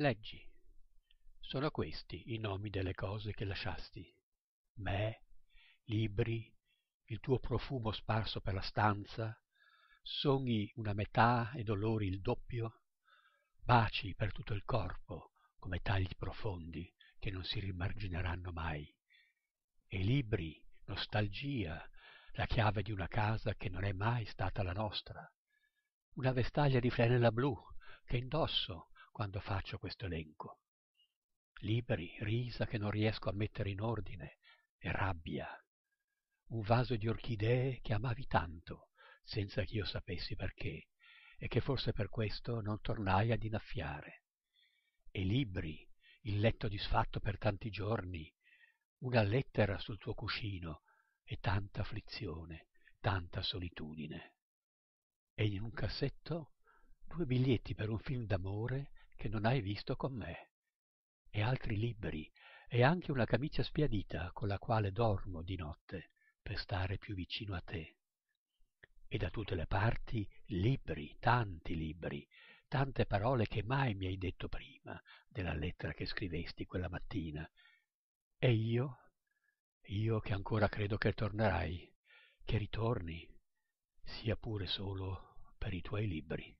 Leggi. Sono questi i nomi delle cose che lasciasti. Me, libri, il tuo profumo sparso per la stanza, sogni una metà e dolori il doppio, baci per tutto il corpo come tagli profondi che non si rimargineranno mai. E libri, nostalgia, la chiave di una casa che non è mai stata la nostra, una vestaglia di flanella blu che indosso quando faccio questo elenco. Libri, risa che non riesco a mettere in ordine e rabbia. Un vaso di orchidee che amavi tanto, senza che io sapessi perché, e che forse per questo non tornai ad innaffiare. E libri, il letto disfatto per tanti giorni, una lettera sul tuo cuscino e tanta afflizione, tanta solitudine. E in un cassetto due biglietti per un film d'amore che non hai visto con me, e altri libri, e anche una camicia spiadita con la quale dormo di notte per stare più vicino a te. E da tutte le parti libri, tanti libri, tante parole che mai mi hai detto prima della lettera che scrivesti quella mattina. E io? Io che ancora credo che tornerai, che ritorni, sia pure solo per i tuoi libri.